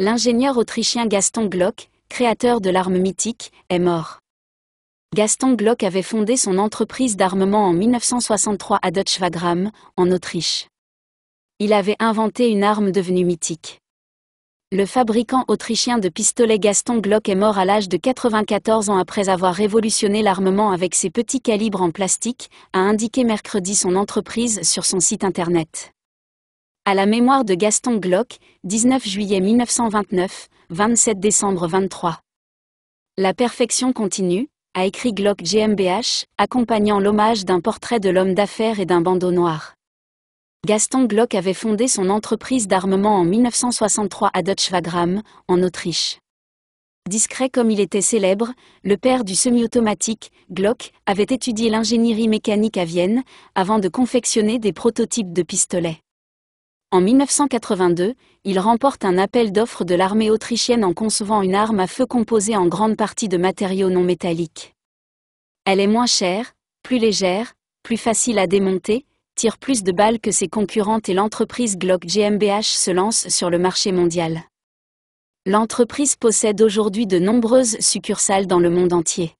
L'ingénieur autrichien Gaston Glock, créateur de l'arme mythique, est mort. Gaston Glock avait fondé son entreprise d'armement en 1963 à Deutschwagram, en Autriche. Il avait inventé une arme devenue mythique. Le fabricant autrichien de pistolets Gaston Glock est mort à l'âge de 94 ans après avoir révolutionné l'armement avec ses petits calibres en plastique, a indiqué mercredi son entreprise sur son site internet. À la mémoire de Gaston Glock, 19 juillet 1929, 27 décembre 23. La perfection continue, a écrit Glock GmbH, accompagnant l'hommage d'un portrait de l'homme d'affaires et d'un bandeau noir. Gaston Glock avait fondé son entreprise d'armement en 1963 à Deutschwagram, en Autriche. Discret comme il était célèbre, le père du semi-automatique, Glock, avait étudié l'ingénierie mécanique à Vienne, avant de confectionner des prototypes de pistolets. En 1982, il remporte un appel d'offres de l'armée autrichienne en concevant une arme à feu composée en grande partie de matériaux non métalliques. Elle est moins chère, plus légère, plus facile à démonter, tire plus de balles que ses concurrentes et l'entreprise Glock GmbH se lance sur le marché mondial. L'entreprise possède aujourd'hui de nombreuses succursales dans le monde entier.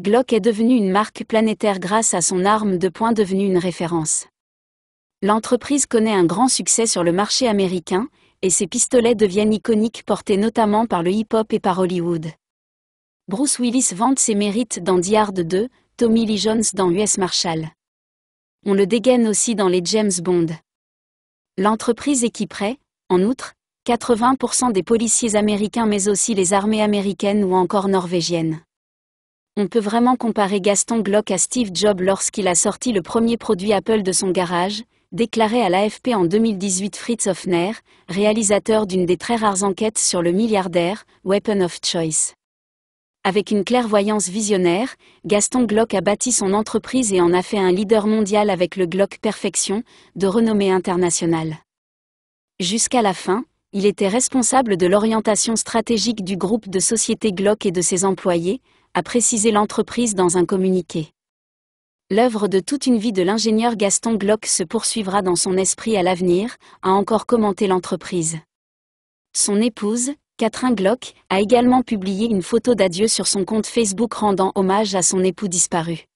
Glock est devenue une marque planétaire grâce à son arme de poing devenue une référence. L'entreprise connaît un grand succès sur le marché américain, et ses pistolets deviennent iconiques portés notamment par le hip-hop et par Hollywood. Bruce Willis vante ses mérites dans Die Hard 2, Tommy Lee Jones dans US Marshall. On le dégaine aussi dans les James Bond. L'entreprise équiperait, en outre, 80% des policiers américains mais aussi les armées américaines ou encore norvégiennes. On peut vraiment comparer Gaston Glock à Steve Jobs lorsqu'il a sorti le premier produit Apple de son garage, déclaré à l'AFP en 2018 Fritz Hoffner, réalisateur d'une des très rares enquêtes sur le milliardaire, Weapon of Choice. Avec une clairvoyance visionnaire, Gaston Glock a bâti son entreprise et en a fait un leader mondial avec le Glock Perfection, de renommée internationale. Jusqu'à la fin, il était responsable de l'orientation stratégique du groupe de société Glock et de ses employés, a précisé l'entreprise dans un communiqué. L'œuvre de toute une vie de l'ingénieur Gaston Glock se poursuivra dans son esprit à l'avenir, a encore commenté l'entreprise. Son épouse, Catherine Glock, a également publié une photo d'adieu sur son compte Facebook rendant hommage à son époux disparu.